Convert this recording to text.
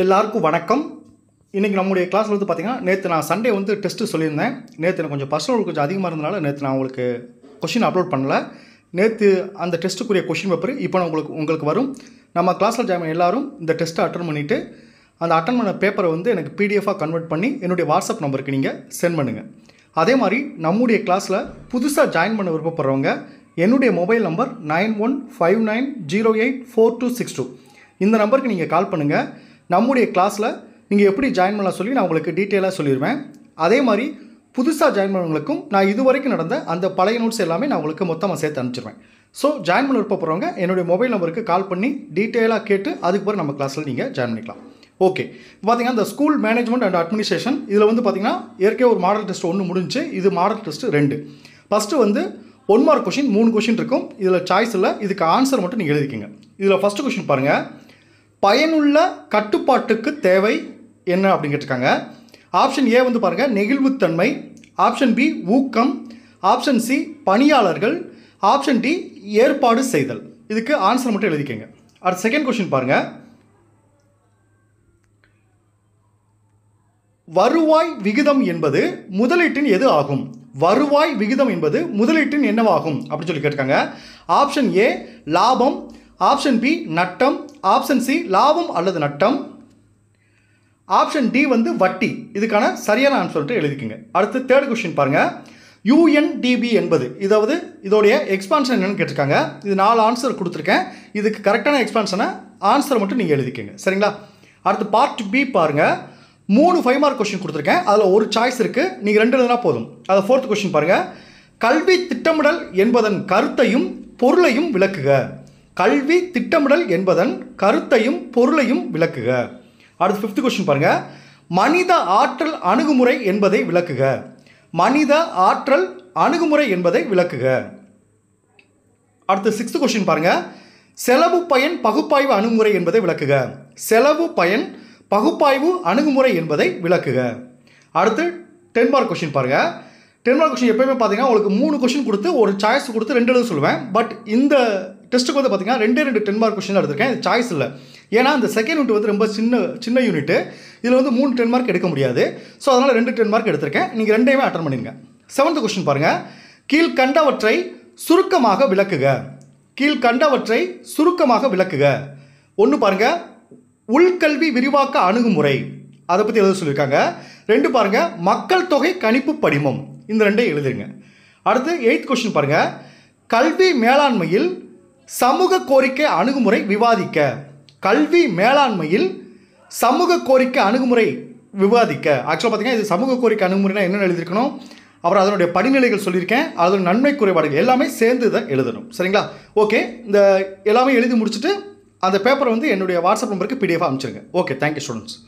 எல்லாருக்கும் வணக்கம் இன்றைக்கி நம்முடைய கிளாஸில் வந்து பார்த்திங்கன்னா நேற்று நான் சண்டே வந்து டெஸ்ட்டு சொல்லியிருந்தேன் நேற்று எனக்கு கொஞ்சம் பர்சனல் கொஞ்சம் அதிகமாக இருந்தனால நேற்று நான் உங்களுக்கு கொஷின் அப்லோட் பண்ணல நேற்று அந்த டெஸ்ட்டுக்குரிய கொஷின் பேப்பர் இப்போ நான் உங்களுக்கு உங்களுக்கு வரும் நம்ம கிளாஸில் ஜாயின் எல்லோரும் இந்த டெஸ்ட்டை அட்டன் பண்ணிவிட்டு அந்த அட்டன் பண்ண பேப்பரை வந்து எனக்கு பிடிஎஃபாக கன்வெர்ட் பண்ணி என்னுடைய வாட்ஸ்அப் நம்பருக்கு நீங்கள் சென்ட் பண்ணுங்கள் அதே மாதிரி நம்முடைய கிளாஸில் புதுசாக ஜாயின் பண்ண விருப்பப்படுறவங்க என்னுடைய mobile number nine one five nine zero eight four two six two இந்த நம்பருக்கு நீங்கள் கால் பண்ணுங்கள் நம்முடைய கிளாஸில் நீங்கள் எப்படி ஜாயின் பண்ணலாம் சொல்லி நான் உங்களுக்கு டீட்டெயிலாக சொல்லிடுவேன் அதே மாதிரி புதுசாக ஜாயின் பண்ணவங்களுக்கும் நான் இது வரைக்கும் நடந்த அந்த பழைய நோட்ஸ் எல்லாமே நான் உங்களுக்கு மொத்தமாக சேர்த்து அனுப்பிச்சிருவேன் ஸோ ஜாயின் பண்ண விருப்ப போகிறவங்க என்னுடைய மொபைல் நம்பருக்கு கால் பண்ணி டீட்டெயிலாக கேட்டு அதுக்கு பிறகு நம்ம கிளாஸில் நீங்கள் ஜாயின் பண்ணிக்கலாம் ஓகே பார்த்தீங்கன்னா அந்த ஸ்கூல் மேனேஜ்மெண்ட் அண்ட் அட்மினிஸ்ட்ரேஷன் இதில் வந்து பார்த்தீங்கன்னா ஏற்கே ஒரு மாடல் டெஸ்ட் ஒன்று முடிஞ்சு இது மாடல் டெஸ்ட் ரெண்டு ஃபஸ்ட்டு வந்து ஒன் மார்க் கொஷின் மூணு கொஷின் இருக்கும் இதில் சாய்ஸ் இல்லை இதுக்கு ஆன்சர் மட்டும் நீங்கள் எழுதிக்கிங்க இதில் ஃபஸ்ட்டு கொஷின் பாருங்கள் பயனுள்ள கட்டுப்பாட்டுக்கு தேவை என்ன அப்படின்னு கேட்டிருக்காங்க ஆப்ஷன் ஏ வந்து பாருங்கள் நெகிழ்வுத்தன்மை ஆப்ஷன் பி ஊக்கம் ஆப்ஷன் சி பணியாளர்கள் ஆப்ஷன் டி ஏற்பாடு செய்தல் இதுக்கு ஆன்சர் மட்டும் எழுதிக்கங்க அடுத்த செகண்ட் கொஷின் பாருங்கள் வருவாய் விகிதம் என்பது முதலீட்டின் எது ஆகும் வருவாய் விகிதம் என்பது முதலீட்டின் என்னவாகும் அப்படின்னு சொல்லி கேட்டிருக்காங்க ஆப்ஷன் ஏ லாபம் ஆப்ஷன் பி நட்டம் ஆப்ஷன் சி லாபம் அல்லது நட்டம் ஆப்ஷன் டி வந்து வட்டி இதுக்கான சரியான ஆன்சர் சொல்லிட்டு எழுதிக்கோங்க அடுத்து தேர்ட் கொஸ்டின் பாருங்கள் யூஎன்டிபி என்பது இதாவது இதோடைய எக்ஸ்பான்ஷன் என்னென்னு கேட்டிருக்காங்க இது நாலு ஆன்சர் கொடுத்துருக்கேன் இதுக்கு கரெக்டான எக்ஸ்பான்ஷனை ஆன்சரை மட்டும் நீங்கள் எழுதிக்கோங்க சரிங்களா அடுத்து பார்ட் பி பாருங்கள் மூணு ஃபைவ் மார்க் கொஸ்டின் கொடுத்துருக்கேன் அதில் ஒரு சாய்ஸ் இருக்குது நீங்கள் ரெண்டு எழுதுனா போதும் அதை ஃபோர்த் கொஸ்டின் பாருங்கள் கல்வி திட்டமிடல் என்பதன் கருத்தையும் பொருளையும் விளக்குக கல்வி திட்டமிடல் என்பதன் கருத்தையும் பொருளையும் விளக்குக அடுத்து ஃபிஃப்த் கொஸ்டின் பாருங்கள் மனித ஆற்றல் அணுகுமுறை என்பதை விளக்குக மனித ஆற்றல் அணுகுமுறை என்பதை விளக்குக அடுத்து சிக்ஸ்த் கொஸ்டின் பாருங்கள் செலவு பயன் பகுப்பாய்வு அணுகுமுறை என்பதை விளக்குக செலவு பயன் பகுப்பாய்வு அணுகுமுறை என்பதை விளக்குக அடுத்து டென் மார்க் கொஸ்டின் பாருங்கள் டென் மார்க் கொஷின் எப்பயுமே பார்த்தீங்கன்னா உங்களுக்கு மூணு கொஷின் கொடுத்து ஒரு சாய்ஸ் கொடுத்து ரெண்டு எழுத சொல்லுவேன் பட் இந்த டெஸ்ட்டுக்கு வந்து பார்த்தீங்கன்னா ரெண்டே ரெண்டு டென் மார்க் கொஷின் எடுத்திருக்கேன் இது சாய்ஸ் இல்லை ஏன்னா அந்த செகண்ட் யூனிட் வந்து ரொம்ப சின்ன சின்ன யூனிட்டு இதில் வந்து மூணு டென் மார்க் எடுக்க முடியாது ஸோ அதனால் ரெண்டு டென் மார்க் எடுத்திருக்கேன் நீங்கள் ரெண்டையுமே அட்டன் பண்ணிடுங்க செவன்த் கொஸ்டின் பாருங்கள் கீழ் கண்டவற்றை சுருக்கமாக விளக்குக கண்டவற்றை சுருக்கமாக விளக்குக ஒன்று பாருங்கள் உள்கல்வி விரிவாக்க அணுகுமுறை அதை பற்றி எழுத சொல்லியிருக்காங்க ரெண்டு பாருங்கள் மக்கள் தொகை கணிப்பு படிமம் இந்த ரெண்டையும் எழுதிருங்க அடுத்து எயித் கொஷின் பாருங்கள் கல்வி மேலாண்மையில் சமூக கோரிக்கை அணுகுமுறை விவாதிக்க கல்வி மேலாண்மையில் சமூக கோரிக்கை அணுகுமுறை விவாதிக்க ஆக்சுவலாக பார்த்தீங்கன்னா இது சமூக கோரிக்கை அணுகுமுறைனா என்னென்ன எழுதியிருக்கணும் அப்புறம் அதனுடைய படிநிலைகள் சொல்லியிருக்கேன் அதனுடைய நன்மை குறைபாடுகள் எல்லாமே சேர்ந்து இதை எழுதணும் சரிங்களா ஓகே இந்த எல்லாமே எழுதி முடிச்சுட்டு அந்த பேப்பரை வந்து என்னுடைய வாட்ஸ்அப் நம்பருக்கு பிடிஎஃப் அனுப்பிச்சிருங்க ஓகே தேங்க்யூ ஸ்டூடெண்ட்ஸ்